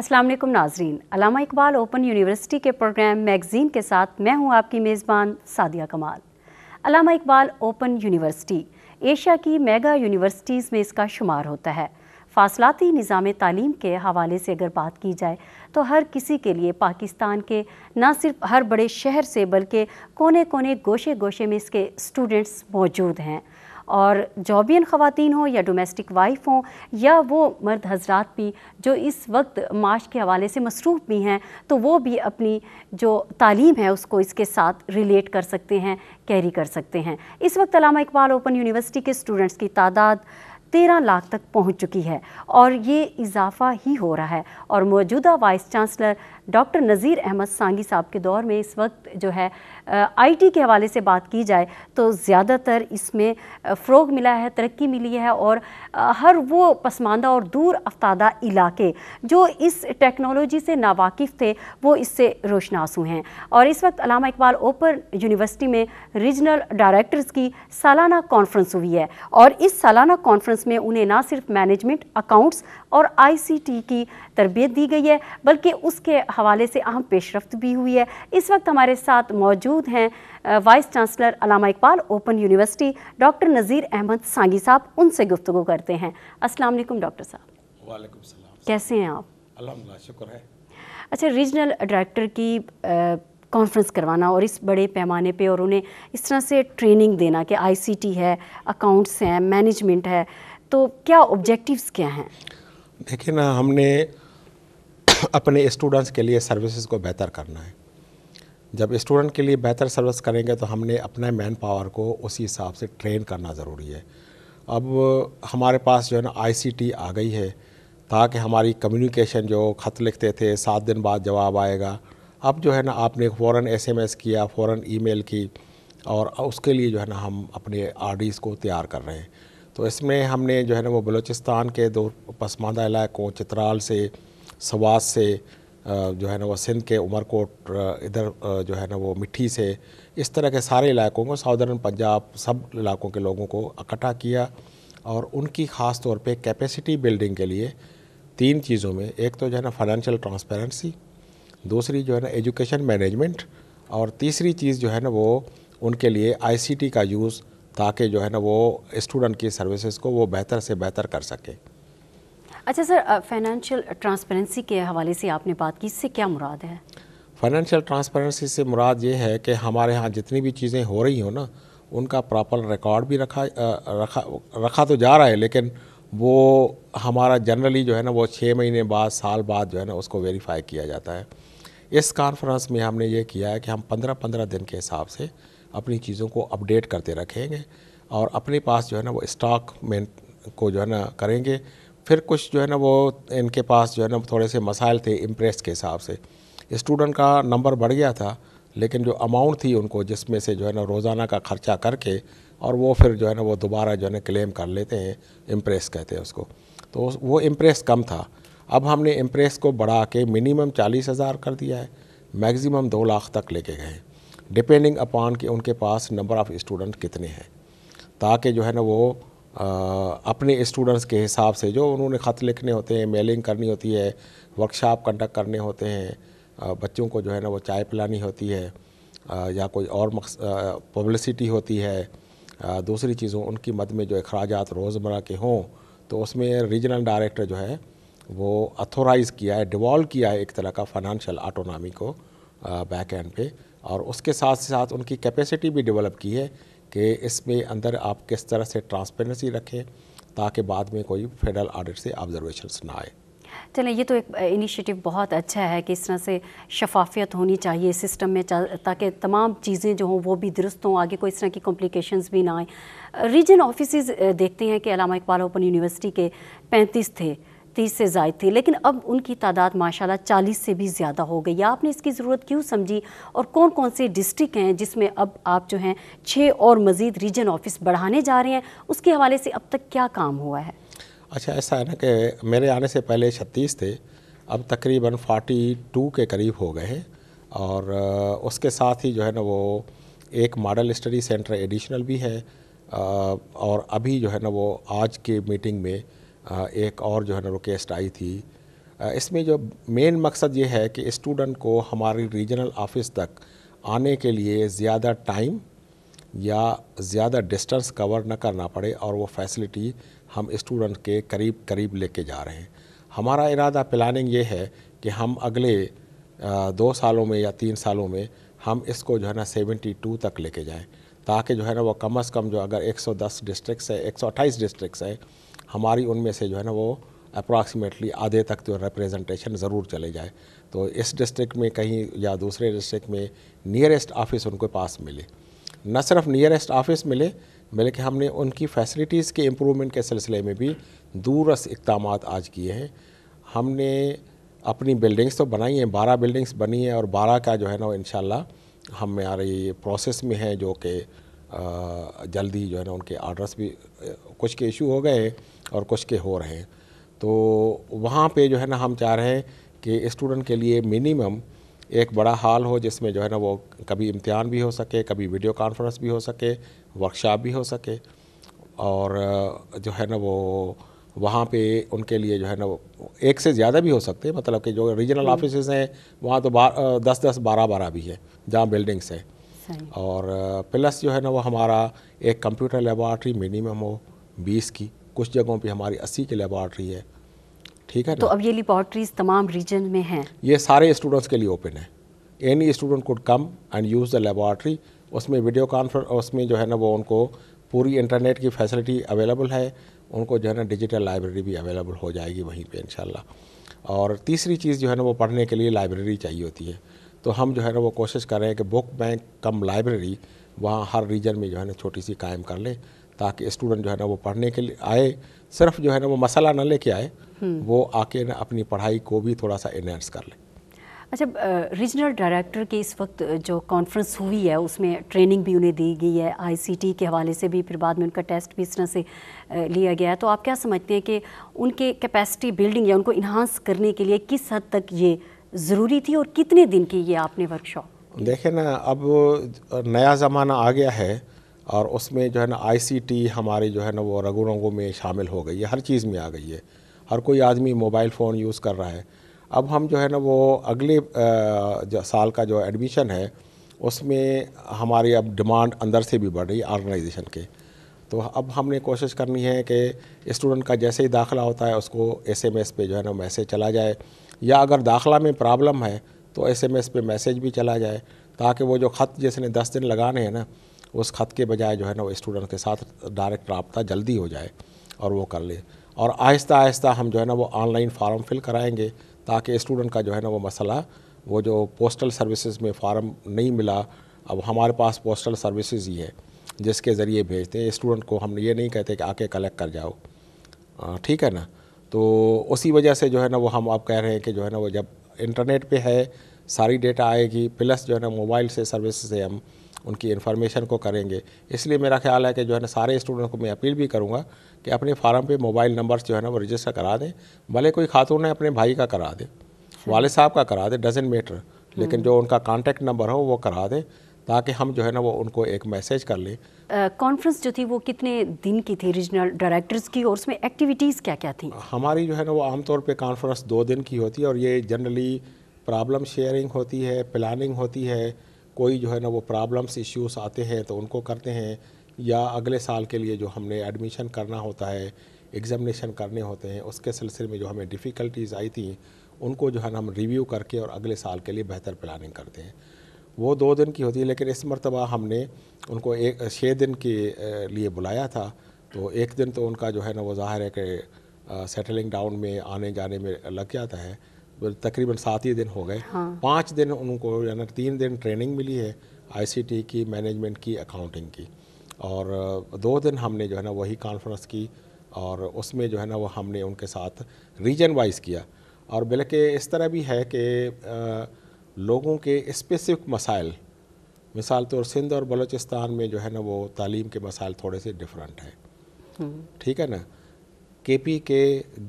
अस्सलाम वालेकुम नाजरीन अलामा इकबाल ओपन यूनिवर्सिटी के प्रोग्राम मैगज़ीन के साथ मैं हूं आपकी मेज़बान Sadia Kamal Allama Iqbal Open University Asia की मेगा यूनिवर्सिटीज़ में इसका शुमार होता है फासलाती निज़ाम तालीम के हवाले से अगर बात की जाए तो हर किसी के लिए पाकिस्तान के न सिर्फ हर बड़े शहर से बल्कि कोने कोने गोशे गोशे में इसके स्टूडेंट्स मौजूद हैं और जॉबियन ख़वान हों या डोमेस्टिक वाइफ हों या वो मर्द हजरात भी जो इस वक्त माश के हवाले से मसरूफ़ भी हैं तो वो भी अपनी जो तालीम है उसको इसके साथ रिलेट कर सकते हैं कैरी कर सकते हैं इस वक्त अलामा इकबाल ओपन यूनिवर्सिटी के स्टूडेंट्स की तादाद तेरह लाख तक पहुंच चुकी है और ये इजाफा ही हो रहा है और मौजूदा vice chancellor doctor Nazir Ahmed Sangi साहब के दौर में इस वक्त जो है आईटी के हवाले से बात की जाए तो ज़्यादातर इसमें फ़्रोग मिला है तरक्की मिली है और हर वो पसमानदा और दूर अफ्तादा इलाके जो इस टेक्नोलॉजी से नावाकिफ़ थे वो इससे रोशनास हुए हैं और इस वक्त अलामा इकबाल ओपन यूनिवर्सिटी में रीजनल डायरेक्टर्स की सालाना कॉन्फ्रेंस हुई है और इस सालाना कॉन्फ्रेंस जिसमें उन्हें ना सिर्फ मैनेजमेंट अकाउंट्स और आईसीटी की तरबियत दी गई है बल्कि उसके हवाले से अहम पेशरफ भी हुई है इस वक्त हमारे साथ मौजूद हैं vice chancellor Allama Iqbal Open University doctor Nazir Ahmed Sangi साहब उनसे गुफ्तु करते हैं असल डॉक्टर साहब कैसे हैं आप शुक्र है अच्छा रीजनल डायरेक्टर की कॉन्फ्रेंस करवाना और इस बड़े पैमाने पे और उन्हें इस तरह से ट्रेनिंग देना कि आईसीटी है अकाउंट्स हैं मैनेजमेंट है तो क्या ऑब्जेक्टिव्स क्या हैं देखिए ना हमने अपने स्टूडेंट्स के लिए सर्विसेज को बेहतर करना है जब स्टूडेंट के लिए बेहतर सर्विस करेंगे तो हमने अपने मैन पावर को उसी हिसाब से ट्रेन करना ज़रूरी है अब हमारे पास जो है ना आईसीटी आ गई है ताकि हमारी कम्युनिकेशन जो ख़त लिखते थे सात दिन बाद जवाब आएगा अब जो है ना आपने फ़ौर एस किया फ़ौर ई की और उसके लिए जो है ना हम अपने आर को तैयार कर रहे हैं तो इसमें हमने जो है ना वो बलूचिस्तान के दो पसमानदा इलाकों चित्राल से सवास से जो है ना वो सिंध के उमरकोट इधर जो है ना वो मिट्टी से इस तरह के सारे इलाकों को साउदर्न पंजाब सब इलाकों के लोगों को इकट्ठा किया और उनकी ख़ास तौर पे कैपेसिटी बिल्डिंग के लिए तीन चीज़ों में एक तो जो है ना फाइनेंशियल ट्रांसपेरेंसी दूसरी जो है ना एजुकेशन मैनेजमेंट और तीसरी चीज़ जो है ना वो उनके लिए आईसीटी का यूज़ ताकि जो है ना वो स्टूडेंट की सर्विसेज को वो बेहतर से बेहतर कर सके अच्छा सर फाइनेंशियल ट्रांसपेरेंसी के हवाले से आपने बात की इससे क्या मुराद है फाइनेंशियल ट्रांसपेरेंसी से मुराद ये है कि हमारे यहाँ जितनी भी चीज़ें हो रही हो ना उनका प्रॉपर रिकॉर्ड भी रखा रखा रखा तो जा रहा है लेकिन वो हमारा जनरली जो है ना वो छः महीने बाद साल बाद जो है ना उसको वेरीफाई किया जाता है इस कॉन्फ्रेंस में हमने ये किया है कि हम पंद्रह पंद्रह दिन के हिसाब से अपनी चीज़ों को अपडेट करते रखेंगे और अपने पास जो है ना वो स्टॉक में को जो है ना करेंगे फिर कुछ जो है ना वो इनके पास जो है ना थोड़े से मसाइल थे इम्प्रेस के हिसाब से स्टूडेंट का नंबर बढ़ गया था लेकिन जो अमाउंट थी उनको जिसमें से जो है ना रोज़ाना का खर्चा करके और वो फिर जो है ना वो दोबारा जो है ना क्लेम कर लेते हैं इम्प्रेस कहते हैं उसको तो वो इम्प्रेस कम था अब हमने इम्प्रेस को बढ़ा के मिनिमम चालीस हज़ार कर दिया है मैक्सिमम दो लाख तक लेके गए डिपेंडिंग अपॉन कि उनके पास नंबर ऑफ़ स्टूडेंट कितने हैं ताकि जो है ना वो आ, अपने स्टूडेंट्स के हिसाब से जो उन्होंने ख़त लिखने होते हैं मेलिंग करनी होती है वर्कशॉप कंडक्ट करने होते हैं बच्चों को जो है ना वो चाय पिलानी होती है आ, या कोई और पब्लिसिटी होती है दूसरी चीज़ों उनकी मद में जो अखराज रोज़मर्रा के हों तो उसमें रीजनल डायरेक्टर जो है वो अथोराइज़ किया है डिवॉल्व किया है एक तरह का फाइनेंशियल आटोनॉमी को बैक एंड पे और उसके साथ साथ उनकी कैपेसिटी भी डेवलप की है कि इसमें अंदर आप किस तरह से ट्रांसपेरेंसी रखें ताकि बाद में कोई फेडरल ऑडिट से ऑब्जर्वेशन ना आए चले ये तो एक इनिशिएटिव बहुत अच्छा है कि इस तरह से शफाफियत होनी चाहिए सिस्टम में ताकि तमाम चीज़ें जो हों वो भी दुरुस्त हों आगे कोई इस तरह की कॉम्प्लिकेशंस भी ना आए रीजन ऑफिस देखते हैं कि अलामा इकबाल ओपन यूनिवर्सिटी के पैंतीस थे तीस से जायद थी लेकिन अब उनकी तादाद माशाल्लाह चालीस से भी ज़्यादा हो गई आपने इसकी ज़रूरत क्यों समझी और कौन कौन से डिस्ट्रिक्ट हैं जिसमें अब आप जो हैं छः और मज़ीद रीजन ऑफिस बढ़ाने जा रहे हैं उसके हवाले से अब तक क्या काम हुआ है अच्छा ऐसा है ना कि मेरे आने से पहले छत्तीस थे अब तकरीबन फोर्टी टू के करीब हो गए और उसके साथ ही जो है ना वो एक मॉडल स्टडी सेंटर एडिशनल भी है और अभी जो है ना वो आज के मीटिंग में एक और जो है ना रिक्वेस्ट आई थी इसमें जो मेन मकसद ये है कि स्टूडेंट को हमारी रीजनल ऑफिस तक आने के लिए ज़्यादा टाइम या ज़्यादा डिस्टेंस कवर न करना पड़े और वो फैसिलिटी हम स्टूडेंट के करीब करीब लेके जा रहे हैं हमारा इरादा प्लानिंग ये है कि हम अगले दो सालों में या तीन सालों में हम इसको जो है ना 72 तक लेके जाएं ताकि जो है ना वो कम अज़ कम जो अगर 110 डिस्ट्रिक्ट्स है 128 डिस्ट्रिक्ट्स है हमारी उनमें से जो है ना वो अप्रॉक्सीमेटली आधे तक जो रिप्रेजेंटेशन ज़रूर चले जाए तो इस डिस्ट्रिक्ट में कहीं या दूसरे डिस्ट्रिक्ट में नियरेस्ट ऑफिस उनके पास मिले न सिर्फ नियरेस्ट ऑफिस मिले बल्कि हमने उनकी फैसिलिटीज़ के इम्प्रूवमेंट के सिलसिले में भी दूरस इकदाम आज किए हैं हमने अपनी बिल्डिंग्स तो बनाई हैं बारह बिल्डिंग्स बनी हैं और बारह का जो है ना इन हम हमारे प्रोसेस में है जो कि जल्दी जो है ना उनके आर्डर्स भी कुछ के इशू हो गए हैं और कुछ के हो रहे हैं तो वहाँ पे जो है ना हम चाह रहे हैं कि स्टूडेंट के लिए मिनिमम एक बड़ा हाल हो जिसमें जो है ना वो कभी इम्तहान भी हो सके कभी वीडियो कॉन्फ्रेंस भी हो सके वर्कशॉप भी हो सके और जो है ना वो वहाँ पे उनके लिए जो है ना एक से ज़्यादा भी हो सकते हैं मतलब कि जो रीजनल हम्म। ऑफिस हैं वहाँ तो बार, दस दस बारह बारह भी है जहाँ बिल्डिंग्स हैं और प्लस जो है ना वो हमारा एक कंप्यूटर लेबॉर्ट्री मिनिमम हो बीस की कुछ जगहों पे हमारी अस्सी की लेबॉर्ट्री है ठीक है तो अब ये लेबॉर्ट्रीज तमाम रीजन में हैं ये सारे स्टूडेंट्स के लिए ओपन है any student could come and use the laboratory उसमें वीडियो कॉन्फ्रेंस उसमें जो है ना वो उनको पूरी इंटरनेट की फैसिलिटी अवेलेबल है उनको जो है ना डिजिटल लाइब्रेरी भी अवेलेबल हो जाएगी वहीं पे इंशाल्लाह और तीसरी चीज़ जो है ना वो पढ़ने के लिए लाइब्रेरी चाहिए होती है तो हम जो है ना वो कोशिश कर रहे हैं कि बुक बैंक कम लाइब्रेरी वहाँ हर रीजन में जो है ना छोटी सी कायम कर लें ताकि स्टूडेंट जो है ना वो पढ़ने के लिए आए सिर्फ जो है ना वो मसाला ना लेके आए हम्म। वो आके ना अपनी पढ़ाई को भी थोड़ा सा इन्हेंस कर ले अच्छा रीजनल डायरेक्टर की इस वक्त जो कॉन्फ्रेंस हुई है उसमें ट्रेनिंग भी उन्हें दी गई है आईसीटी के हवाले से भी फिर बाद में उनका टेस्ट भी इस तरह से लिया गया है तो आप क्या समझते हैं कि उनके कैपेसिटी बिल्डिंग या उनको इन्हांस करने के लिए किस हद तक ये ज़रूरी थी और कितने दिन की ये आपने वर्कशॉप देखे ना अब नया ज़माना आ गया है और उसमें जो है ना आईसीटी हमारी जो है ना वो रगो रंगों में शामिल हो गई है हर चीज़ में आ गई है हर कोई आदमी मोबाइल फ़ोन यूज़ कर रहा है अब हम जो है ना वो अगले साल का जो एडमिशन है उसमें हमारी अब डिमांड अंदर से भी बढ़ रही है ऑर्गेनाइजेशन के तो अब हमने कोशिश करनी है कि स्टूडेंट का जैसे ही दाखिला होता है उसको एसएमएस पे जो है ना मैसेज चला जाए या अगर दाखिला में प्रॉब्लम है तो एसएमएस पे मैसेज भी चला जाए ताकि वो जो ख़त जिसने दस दिन लगाने हैं ना उस खत के बजाय जो है ना वो स्टूडेंट के साथ डायरेक्ट रबता जल्दी हो जाए और वो कर ले और आहिस्ता आहिस्ता हम जो है ना वो ऑनलाइन फार्म फिल कराएंगे ताकि स्टूडेंट का जो है ना वो मसला वो जो पोस्टल सर्विसेज में फार्म नहीं मिला अब हमारे पास पोस्टल सर्विसेज ही है जिसके ज़रिए भेजते हैं स्टूडेंट को हम ये नहीं कहते कि आके कलेक्ट कर जाओ ठीक है ना तो उसी वजह से जो है ना वो हम आप कह रहे हैं कि जो है ना वो जब इंटरनेट पे है सारी डेटा आएगी प्लस जो है ना मोबाइल से सर्विस से हम उनकी इन्फॉर्मेशन को करेंगे इसलिए मेरा ख्याल है कि जो है ना सारे स्टूडेंट को मैं अपील भी करूँगा कि अपने फार्म पे मोबाइल नंबर्स जो है ना वो रजिस्टर करा दें भले कोई खातून है अपने भाई का करा दें वाले साहब का करा दें डजेंट मेटर लेकिन जो उनका कॉन्टैक्ट नंबर हो वो करा दें ताकि हम जो है ना वो उनको एक मैसेज कर लें कॉन्फ्रेंस जो थी वो कितने दिन की थी रीजनल डायरेक्टर्स की और उसमें एक्टिविटीज़ क्या क्या थी हमारी जो है ना वो आमतौर पे कॉन्फ्रेंस दो दिन की होती है और ये जनरली प्रॉब्लम शेयरिंग होती है प्लानिंग होती है कोई जो है ना वो प्रॉब्लम्स इश्यूज़ आते हैं तो उनको करते हैं या अगले साल के लिए जो हमने एडमिशन करना होता है एग्जामिनेशन करने होते हैं उसके सिलसिले में जो हमें डिफ़िकल्टीज़ आई थी उनको जो है ना हम रिव्यू करके और अगले साल के लिए बेहतर प्लानिंग करते हैं वो दो दिन की होती है लेकिन इस मरतबा हमने उनको एक छः दिन के लिए बुलाया था तो एक दिन तो उनका जो है ना वो ज़ाहिर है कि सेटलिंग डाउन में आने जाने में लग जाता है तकरीबन सात ही दिन हो गए हाँ। पाँच दिन उनको यानी तीन दिन ट्रेनिंग मिली है आईसीटी की मैनेजमेंट की अकाउंटिंग की और दो दिन हमने जो है ना वही कॉन्फ्रेंस की और उसमें जो है ना वो हमने उनके साथ रीजन वाइज किया और बल्कि इस तरह भी है कि लोगों के स्पेसिफिक मसाइल मिसाल तौर सिंध और बलूचिस्तान में जो है ना वो तालीम के मसाइल थोड़े से डिफरेंट हैं हम्म। ठीक है ना के पी के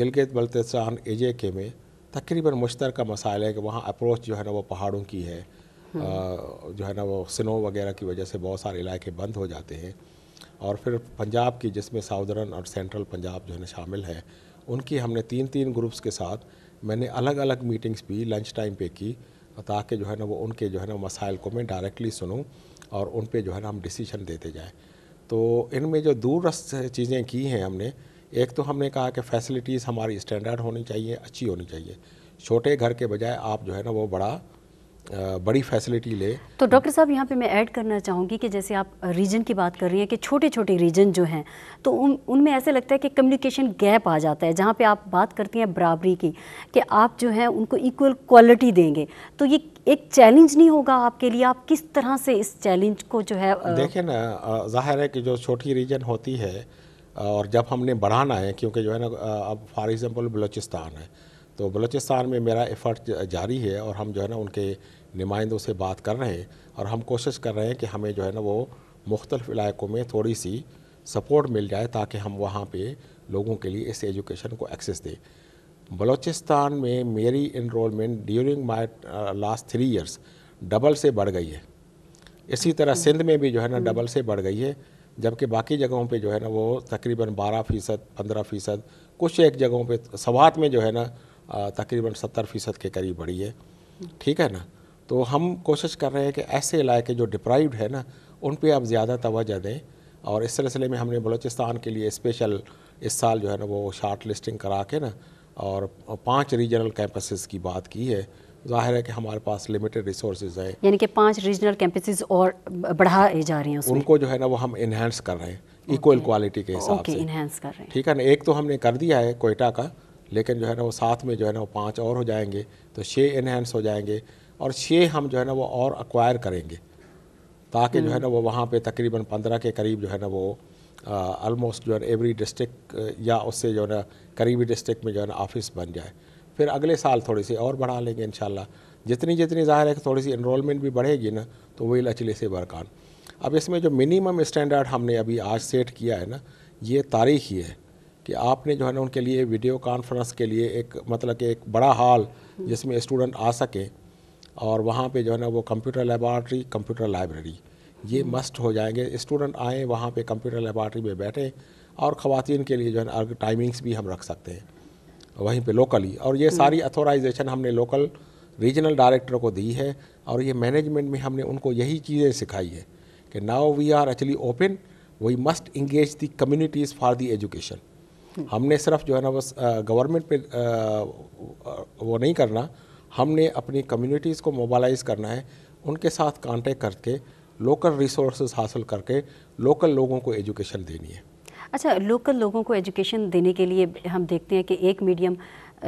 गिलगित बल्तिस्तान एजे के में तकरीबन मुश्तर का मसाइल है कि वहाँ अप्रोच जो है ना वो पहाड़ों की है हम्म। जो है ना वो स्नो वगैरह की वजह से बहुत सारे इलाके बंद हो जाते हैं और फिर पंजाब की जिसमें साउदर्न और सेंट्रल पंजाब जो है ना शामिल है उनकी हमने तीन तीन ग्रुप्स के साथ मैंने अलग अलग मीटिंग्स भी लंच टाइम पे की ताकि जो है ना वो उनके जो है ना मसाइल को मैं डायरेक्टली सुनूँ और उन पर जो है ना हम डिसीजन देते जाएँ तो इनमें जो दूर चीज़ें की हैं हमने एक तो हमने कहा कि फैसिलिटीज़ हमारी स्टैंडर्ड होनी चाहिए अच्छी होनी चाहिए छोटे घर के बजाय आप जो है ना वो बड़ा बड़ी फैसिलिटी ले तो डॉक्टर साहब यहाँ पे मैं ऐड करना चाहूँगी कि जैसे आप रीजन की बात कर रही हैं कि छोटे छोटे रीजन जो हैं तो उन उनमें ऐसे लगता है कि कम्युनिकेशन गैप आ जाता है जहाँ पे आप बात करती हैं बराबरी की कि आप जो है उनको इक्वल क्वालिटी देंगे तो ये एक चैलेंज नहीं होगा आपके लिए आप किस तरह से इस चैलेंज को जो है देखिए ना जाहिर है कि जो छोटी रीजन होती है और जब हमने बढ़ाना है क्योंकि जो है ना अब फॉर एग्ज़ाम्पल बलूचिस्तान है तो बलूचिस्तान में मेरा एफ़र्ट जारी है और हम जो है ना उनके नुमाइंदों से बात कर रहे हैं और हम कोशिश कर रहे हैं कि हमें जो है ना वो मुख्तलिफ़ इलाकों में थोड़ी सी सपोर्ट मिल जाए ताकि हम वहाँ पर लोगों के लिए इस एजुकेशन को एक्सेस दें बलूचिस्तान में मेरी enrolment during my last three years double से बढ़ गई है इसी तरह हम्म। सिंध में भी जो है ना हम्म। डबल से बढ़ गई है जबकि बाकी जगहों पे जो है ना वो तकरीबन 12 फ़ीसद पंद्रह फ़ीसद कुछ एक जगहों पे सवात में जो है ना तकरीबन 70 फ़ीसद के करीब बढ़ी है ठीक है ना तो हम कोशिश कर रहे हैं कि ऐसे इलाके जो डिप्राइव्ड है ना उन पर आप ज़्यादा तोजह दें और इस सिलसिले में हमने बलूचिस्तान के लिए स्पेशल इस साल जो है ना वो शार्ट लिस्टिंग करा के ना और पाँच रीजनल कैंपसेस की बात की है जाहिर है कि हमारे पास लिमिटेड रिसोर्स है यानी कि पांच रीजनल कैंपस और बढ़ाए जा रहे हैं उनको जो है ना वो हम इन्हेंस कर रहे हैं इक्वल क्वालिटी के हिसाब से इन्हेंस कर रहे हैं ठीक है ना एक तो हमने कर दिया है कोयटा का लेकिन जो है ना वो साथ में जो है ना वो पाँच और हो जाएंगे तो छः इन्हेंस हो जाएंगे और छः हम जो है ना वो और अक्वायर करेंगे ताकि जो है ना वो hmm. वहाँ पर तकरीबन पंद्रह के करीब जो है ना वो ऑलमोस्ट जो है एवरी डिस्ट्रिक्ट या उससे जो है ना करीबी डिस्ट्रिक्ट में जो है ना ऑफिस बन जाए फिर अगले साल थोड़ी सी और बढ़ा लेंगे इन जितनी जितनी जाहिर है कि थोड़ी सी इनरोलमेंट भी बढ़ेगी ना तो वही लचले से बरकान अब इसमें जो मिनिमम स्टैंडर्ड हमने अभी आज सेट किया है ना ये तारीख ही है कि आपने जो है ना उनके लिए वीडियो कॉन्फ्रेंस के लिए एक मतलब कि एक बड़ा हॉल जिसमें स्टूडेंट आ सकें और वहाँ पे जो है ना वो कंप्यूटर लेबार्ट्री कंप्यूटर लाइब्रेरी ये मस्ट हो जाएंगे स्टूडेंट आएँ वहाँ पे कंप्यूटर लेबॉट्री में बैठें और ख़वान के लिए जो है ना टाइमिंग्स भी हम रख सकते हैं वहीं पे लोकली और ये हम्म। सारी अथोराइजेशन हमने लोकल रीजनल डायरेक्टर को दी है और ये मैनेजमेंट में हमने उनको यही चीज़ें सिखाई है कि now we are actually open we must engage the communities for the education हमने सिर्फ जो है ना बस गवर्नमेंट पे आ, वो नहीं करना हमने अपनी कम्युनिटीज़ को मोबालाइज करना है उनके साथ कांटेक्ट करके लोकल रिसोर्स हासिल करके लोकल लोगों को एजुकेशन देनी है अच्छा लोकल लोगों को एजुकेशन देने के लिए हम देखते हैं कि एक मीडियम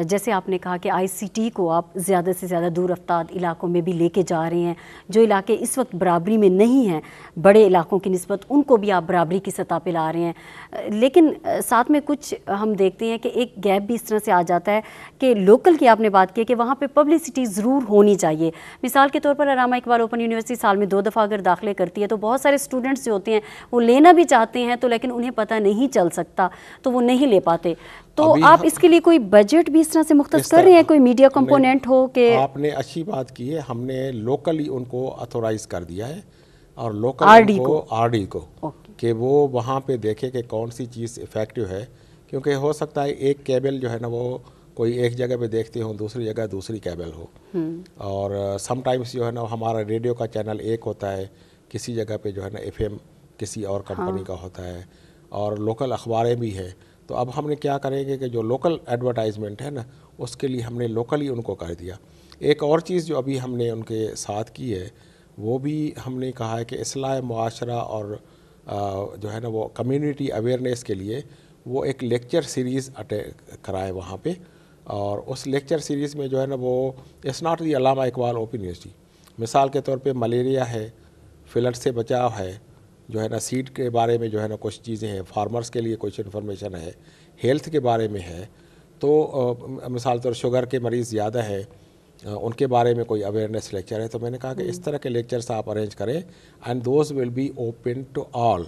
जैसे आपने कहा कि आईसीटी को आप ज़्यादा से ज़्यादा दूर अफ्ताद इलाकों में भी लेके जा रहे हैं जो इलाके इस वक्त बराबरी में नहीं हैं बड़े इलाकों की नस्बत उनको भी आप बराबरी की सतह पर ला रहे हैं लेकिन साथ में कुछ हम देखते हैं कि एक गैप भी इस तरह से आ जाता है कि लोकल की आपने बात की कि वहाँ पर पब्लिसिटी ज़रूर होनी चाहिए मिसाल के तौर पर अरामा इकबाल ओपन यूनिवर्सिटी साल में दो दफ़ा अगर दाखिले करती है तो बहुत सारे स्टूडेंट्स जो होते हैं वो लेना भी चाहते हैं तो लेकिन उन्हें पता नहीं चल सकता तो वो नहीं ले पाते तो आप हाँ, इसके लिए कोई बजट भी इस तरह से मुख्त कर रहे हैं कोई मीडिया कंपोनेंट हो कि आपने अच्छी बात की है हमने लोकली उनको अथोराइज कर दिया है और लोकल आरडी को आरडी को कि वो वहाँ पे देखे कि कौन सी चीज़ इफ़ेक्टिव है क्योंकि हो सकता है एक केबल जो है ना वो कोई एक जगह पे देखते हो दूसरी जगह दूसरी केबल हो हम्म। और समटाइम्स जो है ना हमारा रेडियो का चैनल एक होता है किसी जगह पे जो है ना एफएम किसी और कंपनी हाँ। का होता है और लोकल अखबारें भी हैं तो अब हमने क्या करेंगे कि जो लोकल एडवर्टाइजमेंट है ना उसके लिए हमने लोकली उनको कर दिया एक और चीज़ जो अभी हमने उनके साथ की है वो भी हमने कहा है कि असलाह माशरा और जो है ना वो कम्युनिटी अवेयरनेस के लिए वो एक लेक्चर सीरीज़ अटे कराए वहाँ पे और उस लेक्चर सीरीज़ में जो है ना वो is not the Allama Iqbal Open University मिसाल के तौर पे मलेरिया है फिलर से बचाव है जो है ना सीड के बारे में जो है ना कुछ चीज़ें हैं फार्मर्स के लिए कुछ इन्फॉर्मेशन है हेल्थ के बारे में है तो मिसाल तौर शुगर के मरीज़ ज़्यादा हैं उनके बारे में कोई अवेयरनेस लेक्चर है तो मैंने कहा कि इस हम्म। तरह के लेक्चर्स आप अरेंज करें and those will be open to all